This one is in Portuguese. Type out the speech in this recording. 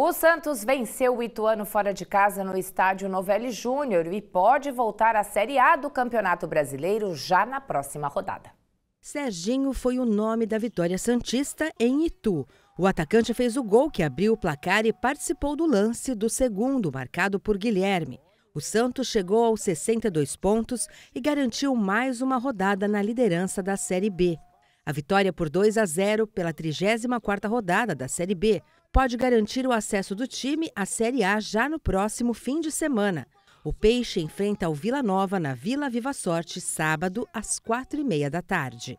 O Santos venceu o Ituano fora de casa no estádio Novelli Júnior e pode voltar à Série A do Campeonato Brasileiro já na próxima rodada. Serginho foi o nome da vitória santista em Itu. O atacante fez o gol que abriu o placar e participou do lance do segundo, marcado por Guilherme. O Santos chegou aos 62 pontos e garantiu mais uma rodada na liderança da Série B. A vitória por 2 a 0 pela 34ª rodada da Série B pode garantir o acesso do time à Série A já no próximo fim de semana. O Peixe enfrenta o Vila Nova na Vila Viva Sorte, sábado, às quatro e meia da tarde.